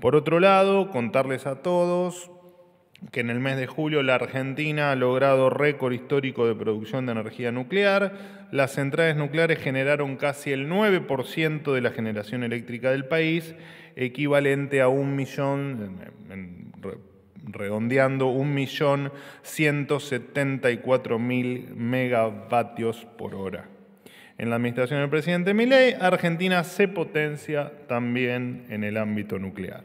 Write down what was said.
Por otro lado, contarles a todos que en el mes de julio la Argentina ha logrado récord histórico de producción de energía nuclear. Las centrales nucleares generaron casi el 9% de la generación eléctrica del país, equivalente a un millón, redondeando, un millón mil megavatios por hora en la administración del presidente Milei, Argentina se potencia también en el ámbito nuclear.